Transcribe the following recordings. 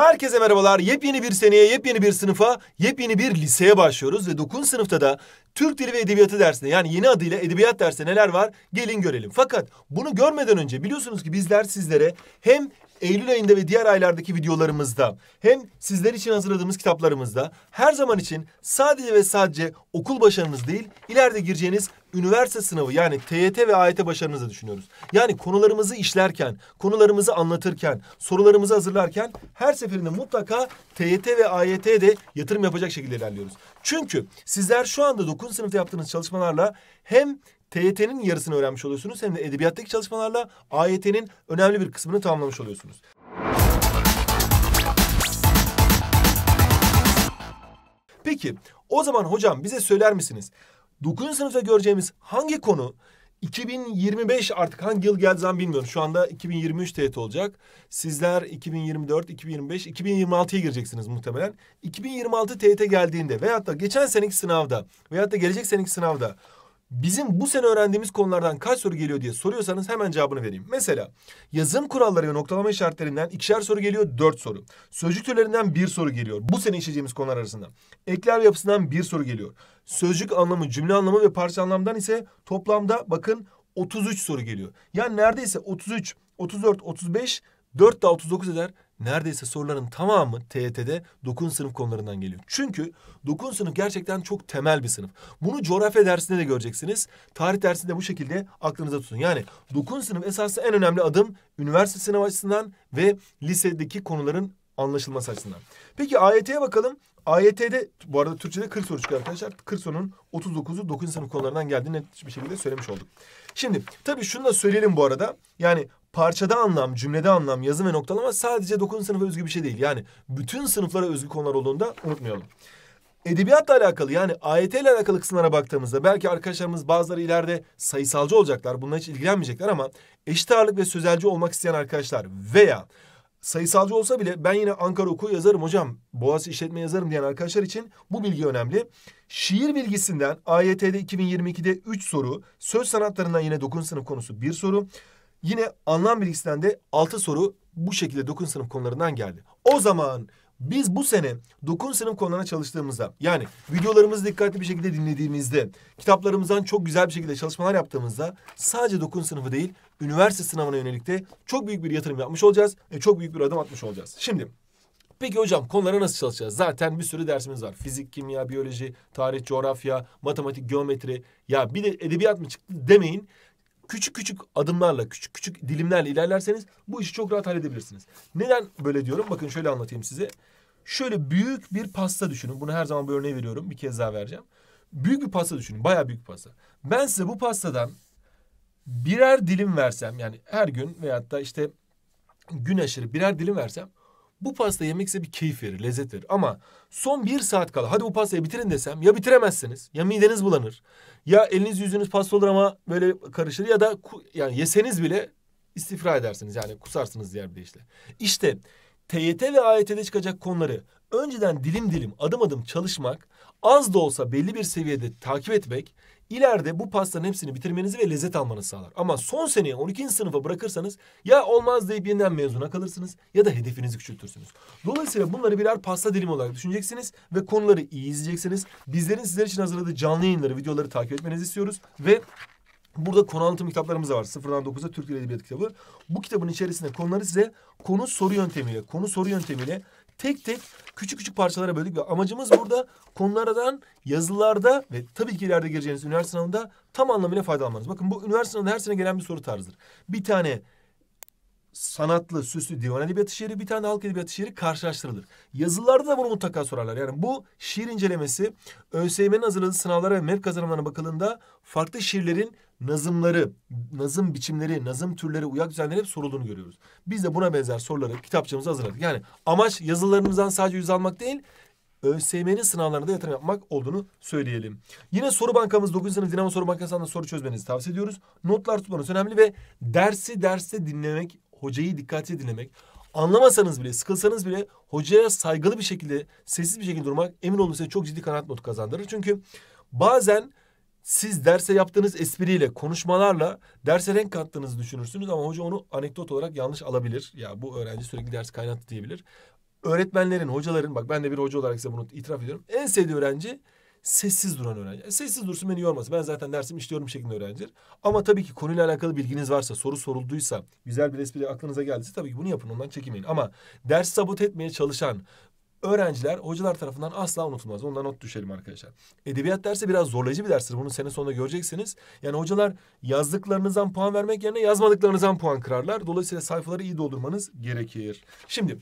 Herkese merhabalar. Yepyeni bir seneye, yepyeni bir sınıfa, yepyeni bir liseye başlıyoruz ve 9. sınıfta da Türk Dili ve Edebiyatı dersinde yani yeni adıyla edebiyat dersinde neler var? Gelin görelim. Fakat bunu görmeden önce biliyorsunuz ki bizler sizlere hem Eylül ayında ve diğer aylardaki videolarımızda hem sizler için hazırladığımız kitaplarımızda her zaman için sadece ve sadece okul başarınız değil ileride gireceğiniz üniversite sınavı yani TYT ve AYT başarınızı düşünüyoruz. Yani konularımızı işlerken, konularımızı anlatırken, sorularımızı hazırlarken her seferinde mutlaka TYT ve de yatırım yapacak şekilde ilerliyoruz. Çünkü sizler şu anda 9 sınıfta yaptığınız çalışmalarla hem TYT'nin yarısını öğrenmiş oluyorsunuz hem de edebiyattaki çalışmalarla AYT'nin önemli bir kısmını tamamlamış oluyorsunuz. Peki o zaman hocam bize söyler misiniz? 9. sınıfta göreceğimiz hangi konu 2025 artık hangi yıl geldi zaman bilmiyorum. Şu anda 2023 TYT olacak. Sizler 2024, 2025, 2026'ya gireceksiniz muhtemelen. 2026 TYT geldiğinde veyahut da geçen seneki sınavda veyahut da gelecek seneki sınavda bizim bu sene öğrendiğimiz konulardan kaç soru geliyor diye soruyorsanız hemen cevabını vereyim. Mesela yazım kuralları ve noktalama işaretlerinden ikişer soru geliyor, dört soru. Sözcük türlerinden bir soru geliyor. Bu sene işleyeceğimiz konular arasında. Ekler yapısından bir soru geliyor. Sözcük anlamı, cümle anlamı ve parça anlamdan ise toplamda bakın 33 soru geliyor. Yani neredeyse 33, 34, 35, 4 daha 39 eder neredeyse soruların tamamı TYT'de e dokun sınıf konularından geliyor. Çünkü dokun sınıf gerçekten çok temel bir sınıf. Bunu coğrafya dersinde de göreceksiniz. Tarih dersinde bu şekilde aklınıza tutun. Yani dokun sınıf esasında en önemli adım üniversite sınavı açısından ve lisedeki konuların anlaşılması açısından. Peki AYT'ye bakalım. AYT'de bu arada Türkçe'de 40 soru çıkıyor arkadaşlar. 40 sorunun 39'u 9. sınıf konularından geldiğini net bir şekilde söylemiş olduk. Şimdi tabii şunu da söyleyelim bu arada. Yani parçada anlam, cümlede anlam, yazım ve noktalama sadece 9. sınıfa özgü bir şey değil. Yani bütün sınıflara özgü konular olduğunda da unutmayalım. Edebiyatla alakalı yani AYT ile alakalı kısımlara baktığımızda belki arkadaşlarımız bazıları ileride sayısalcı olacaklar. Bununla hiç ilgilenmeyecekler ama eşit ağırlık ve sözelci olmak isteyen arkadaşlar veya sayısalcı olsa bile ben yine Ankara Oku yazarım hocam. Boğaziçi işletme yazarım diyen arkadaşlar için bu bilgi önemli. Şiir bilgisinden AYT'de 2022'de 3 soru, söz sanatlarından yine 9 sınıf konusu 1 soru, Yine anlam bilgisinden de altı soru bu şekilde dokun sınıf konularından geldi. O zaman biz bu sene dokun sınıf konularına çalıştığımızda yani videolarımızı dikkatli bir şekilde dinlediğimizde kitaplarımızdan çok güzel bir şekilde çalışmalar yaptığımızda sadece dokun sınıfı değil üniversite sınavına yönelik de çok büyük bir yatırım yapmış olacağız ve çok büyük bir adım atmış olacağız. Şimdi Peki hocam konulara nasıl çalışacağız? Zaten bir sürü dersimiz var. Fizik, kimya, biyoloji, tarih, coğrafya, matematik, geometri. Ya bir de edebiyat mı çıktı demeyin küçük küçük adımlarla, küçük küçük dilimlerle ilerlerseniz bu işi çok rahat halledebilirsiniz. Neden böyle diyorum? Bakın şöyle anlatayım size. Şöyle büyük bir pasta düşünün. Bunu her zaman bu örneği veriyorum. Bir kez daha vereceğim. Büyük bir pasta düşünün. Bayağı büyük bir pasta. Ben size bu pastadan birer dilim versem yani her gün veyahut da işte gün aşırı birer dilim versem bu pasta yemek size bir keyif verir, lezzet verir. Ama son bir saat kala hadi bu pastayı bitirin desem ya bitiremezsiniz ya mideniz bulanır. Ya eliniz yüzünüz pasta olur ama böyle karışır ya da yani yeseniz bile istifra edersiniz. Yani kusarsınız diğer bir işle. İşte TYT ve AYT'de çıkacak konuları önceden dilim dilim adım adım çalışmak, az da olsa belli bir seviyede takip etmek ileride bu pastanın hepsini bitirmenizi ve lezzet almanızı sağlar. Ama son seneye 12. sınıfa bırakırsanız ya olmaz deyip yeniden mezuna kalırsınız ya da hedefinizi küçültürsünüz. Dolayısıyla bunları birer pasta dilimi olarak düşüneceksiniz ve konuları iyi izleyeceksiniz. Bizlerin sizler için hazırladığı canlı yayınları, videoları takip etmenizi istiyoruz ve Burada konu anlatım kitaplarımız var. Sıfırdan 9'a Türk Dil Edebiyatı kitabı. Bu kitabın içerisinde konuları size konu soru yöntemiyle, konu soru yöntemiyle tek tek küçük küçük parçalara böldük ve amacımız burada konulardan yazılarda ve tabii ki ileride gireceğiniz üniversite sınavında tam anlamıyla faydalanmanız. Bakın bu üniversite sınavında her sene gelen bir soru tarzıdır. Bir tane sanatlı, süslü divan edebiyatı şiiri, bir tane halk edebiyatı şiiri karşılaştırılır. Yazılarda da bunu mutlaka sorarlar. Yani bu şiir incelemesi ÖSYM'nin hazırladığı sınavlara ve MEP kazanımlarına bakıldığında farklı şiirlerin nazımları, nazım biçimleri, nazım türleri, uyak düzenleri hep sorulduğunu görüyoruz. Biz de buna benzer soruları kitapçığımıza hazırladık. Yani amaç yazılarımızdan sadece yüz almak değil, ÖSYM'nin sınavlarında yatırım yapmak olduğunu söyleyelim. Yine soru bankamız 9. sınıf Dinamo Soru Bankası'ndan soru çözmenizi tavsiye ediyoruz. Notlar tutmanız önemli ve dersi derste dinlemek hocayı dikkatli dinlemek, anlamasanız bile, sıkılsanız bile hocaya saygılı bir şekilde, sessiz bir şekilde durmak emin olun size çok ciddi kanaat notu kazandırır. Çünkü bazen siz derse yaptığınız espriyle, konuşmalarla derse renk kattığınızı düşünürsünüz ama hoca onu anekdot olarak yanlış alabilir. Ya bu öğrenci sürekli ders kaynattı diyebilir. Öğretmenlerin, hocaların, bak ben de bir hoca olarak size bunu itiraf ediyorum. En sevdiği öğrenci sessiz duran öğrenci. E, sessiz dursun beni yormaz Ben zaten dersimi işliyorum şeklinde öğrencidir. Ama tabii ki konuyla alakalı bilginiz varsa, soru sorulduysa, güzel bir espri aklınıza geldiyse tabii ki bunu yapın. Ondan çekinmeyin. Ama ders sabot etmeye çalışan öğrenciler hocalar tarafından asla unutulmaz. Ondan not düşelim arkadaşlar. Edebiyat dersi biraz zorlayıcı bir derstir. Bunu sene sonunda göreceksiniz. Yani hocalar yazdıklarınızdan puan vermek yerine yazmadıklarınızdan puan kırarlar. Dolayısıyla sayfaları iyi doldurmanız gerekir. Şimdi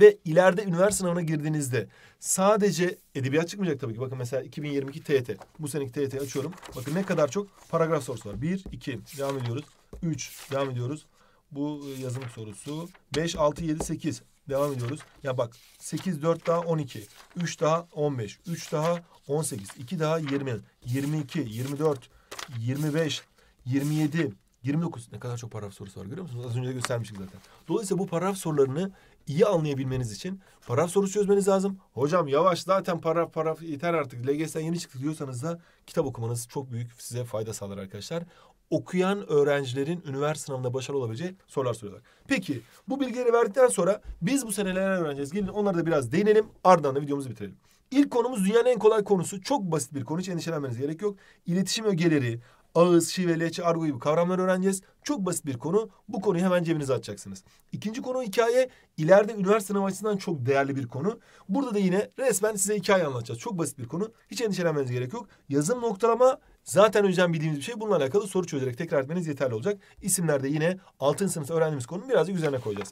ve ileride üniversite sınavına girdiğinizde sadece edebiyat çıkmayacak tabii ki. Bakın mesela 2022 TYT. Bu seneki TYT'yi açıyorum. Bakın ne kadar çok paragraf sorusu var. Bir, iki. Devam ediyoruz. Üç. Devam ediyoruz. Bu e, yazım sorusu. Beş, altı, yedi, sekiz. Devam ediyoruz. Ya bak 8 4 daha 12, 3 daha 15, 3 daha 18, 2 daha 20, 22, 24, 25, 27, 29 ne kadar çok paragraf sorusu var görüyor musunuz? Az önce de göstermiştik zaten. Dolayısıyla bu paragraf sorularını iyi anlayabilmeniz için paragraf sorusu çözmeniz lazım. Hocam yavaş zaten paragraf paragraf yeter artık. LGS'den yeni çıktı diyorsanız da kitap okumanız çok büyük size fayda sağlar arkadaşlar. Okuyan öğrencilerin üniversite sınavında başarılı olabileceği sorular soruyorlar. Peki bu bilgileri verdikten sonra biz bu sene öğreneceğiz? Gelin onları da biraz değinelim. Ardından da videomuzu bitirelim. İlk konumuz dünyanın en kolay konusu. Çok basit bir konu hiç endişelenmeniz gerek yok. İletişim ögeleri, ağız, şive, lehçe, argo gibi kavramları öğreneceğiz. Çok basit bir konu. Bu konuyu hemen cebinize atacaksınız. İkinci konu hikaye. ileride üniversite sınavı açısından çok değerli bir konu. Burada da yine resmen size hikaye anlatacağız. Çok basit bir konu. Hiç endişelenmeniz gerek yok. Yazım noktalama zaten önceden bildiğimiz bir şey. Bununla alakalı soru çözerek tekrar etmeniz yeterli olacak. İsimlerde yine altın sınıfta öğrendiğimiz konunun birazcık üzerine koyacağız.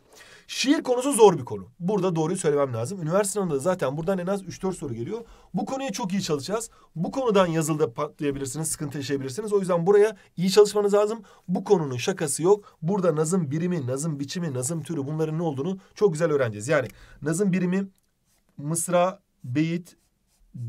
Şiir konusu zor bir konu. Burada doğruyu söylemem lazım. Üniversite sınavında zaten buradan en az 3-4 soru geliyor. Bu konuya çok iyi çalışacağız. Bu konudan yazılda patlayabilirsiniz, sıkıntı yaşayabilirsiniz. O yüzden buraya iyi çalışmanız lazım. Bu konunun şakası yok. Burada nazım birimi, nazım biçimi, nazım türü bunların ne olduğunu çok güzel öğreneceğiz. Yani nazım birimi mısra, beyit,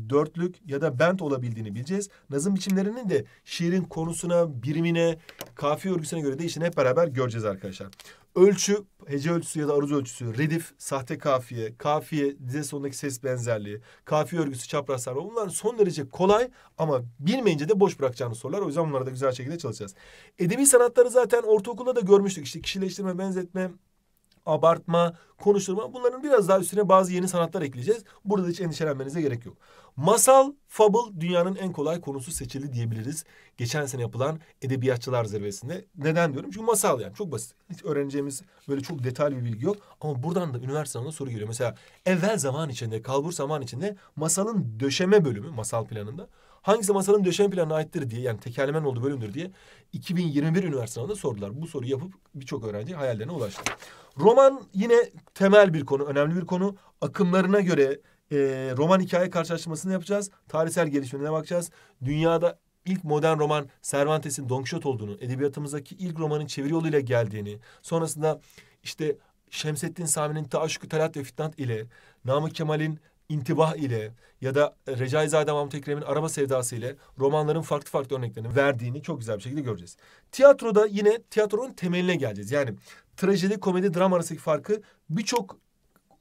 dörtlük ya da bent olabildiğini bileceğiz. Nazım biçimlerinin de şiirin konusuna, birimine, kafi örgüsüne göre değişini hep beraber göreceğiz arkadaşlar. Ölçü, hece ölçüsü ya da aruz ölçüsü, redif, sahte kafiye, kafiye, dize sonundaki ses benzerliği, kafiye örgüsü, çapraz Bunlar son derece kolay ama bilmeyince de boş bırakacağınız sorular. O yüzden bunlara da güzel şekilde çalışacağız. Edebi sanatları zaten ortaokulda da görmüştük. İşte kişileştirme, benzetme, abartma, konuşturma bunların biraz daha üstüne bazı yeni sanatlar ekleyeceğiz. Burada hiç endişelenmenize gerek yok. Masal, fable dünyanın en kolay konusu seçili diyebiliriz. Geçen sene yapılan Edebiyatçılar Zirvesi'nde. Neden diyorum? Çünkü masal yani çok basit. Hiç öğreneceğimiz böyle çok detaylı bir bilgi yok. Ama buradan da üniversiteden soru geliyor. Mesela evvel zaman içinde, kalbur zaman içinde masalın döşeme bölümü masal planında Hangisi masalın döşen planına aittir diye yani tekerlemen olduğu bölümdür diye 2021 üniversite sınavında sordular. Bu soruyu yapıp birçok öğrenci hayallerine ulaştı. Roman yine temel bir konu, önemli bir konu. Akımlarına göre e, roman hikaye karşılaştırmasını yapacağız. Tarihsel gelişmelerine bakacağız. Dünyada ilk modern roman Cervantes'in Don Quixote olduğunu, edebiyatımızdaki ilk romanın çeviri yoluyla geldiğini, sonrasında işte Şemsettin Sami'nin Taşkı Talat ve Fitnat ile Namık Kemal'in intibah ile ya da e, Recaizade Mahmut Ekrem'in araba sevdası ile romanların farklı farklı örneklerini verdiğini çok güzel bir şekilde göreceğiz. Tiyatroda yine tiyatronun temeline geleceğiz. Yani trajedi, komedi, dram arasındaki farkı birçok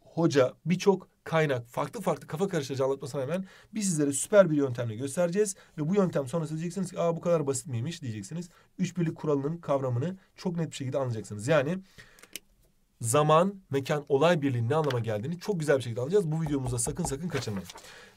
hoca, birçok kaynak farklı farklı kafa karıştırıcı anlatmasına rağmen biz sizlere süper bir yöntemle göstereceğiz. Ve bu yöntem sonrası diyeceksiniz ki aa bu kadar basit miymiş diyeceksiniz. Üç birlik kuralının kavramını çok net bir şekilde anlayacaksınız. Yani zaman, mekan, olay birliğinin ne anlama geldiğini çok güzel bir şekilde anlayacağız. Bu videomuzda sakın sakın kaçırmayın.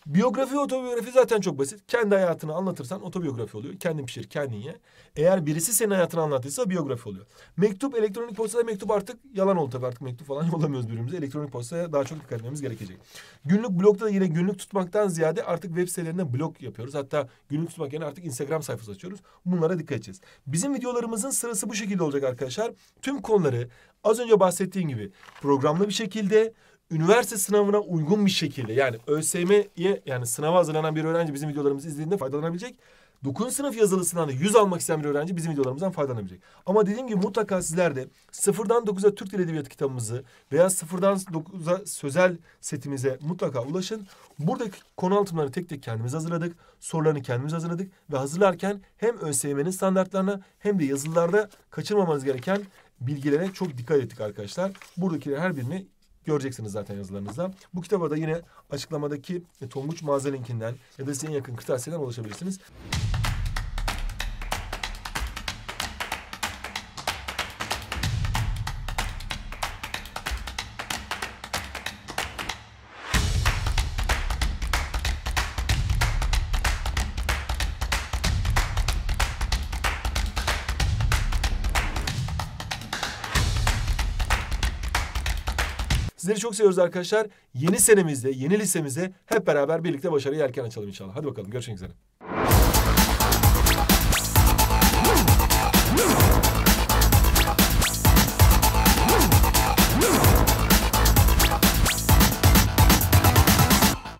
Biyografi otobiyografi zaten çok basit. Kendi hayatını anlatırsan otobiyografi oluyor. Kendin pişir, kendin ye. Eğer birisi senin hayatını anlattıysa biyografi oluyor. Mektup, elektronik postada mektup artık yalan oldu tabii. Artık mektup falan yollamıyoruz birbirimize. Elektronik postaya daha çok dikkat etmemiz gerekecek. Günlük blogda da yine günlük tutmaktan ziyade artık web sitelerinde blog yapıyoruz. Hatta günlük tutmak yerine artık Instagram sayfası açıyoruz. Bunlara dikkat edeceğiz. Bizim videolarımızın sırası bu şekilde olacak arkadaşlar. Tüm konuları az önce bahsettiğim gibi programlı bir şekilde üniversite sınavına uygun bir şekilde yani ÖSYM'ye yani sınava hazırlanan bir öğrenci bizim videolarımızı izlediğinde faydalanabilecek. 9. sınıf yazılı sınavında 100 almak isteyen bir öğrenci bizim videolarımızdan faydalanabilecek. Ama dediğim gibi mutlaka sizler de sıfırdan 9'a Türk Dil Edebiyatı kitabımızı veya sıfırdan 9'a sözel setimize mutlaka ulaşın. Buradaki konu altımlarını tek tek kendimiz hazırladık. Sorularını kendimiz hazırladık ve hazırlarken hem ÖSYM'nin standartlarına hem de yazılılarda kaçırmamanız gereken bilgilere çok dikkat ettik arkadaşlar. Buradakiler her birini göreceksiniz zaten yazılarınızda. Bu kitaba da yine açıklamadaki e, Tonguç Mazelinkinden ya da size en yakın kırtasiyeden ulaşabilirsiniz. Sizleri çok seviyoruz arkadaşlar. Yeni senemizde, yeni listemizde hep beraber birlikte başarıya erken açalım inşallah. Hadi bakalım görüşmek üzere.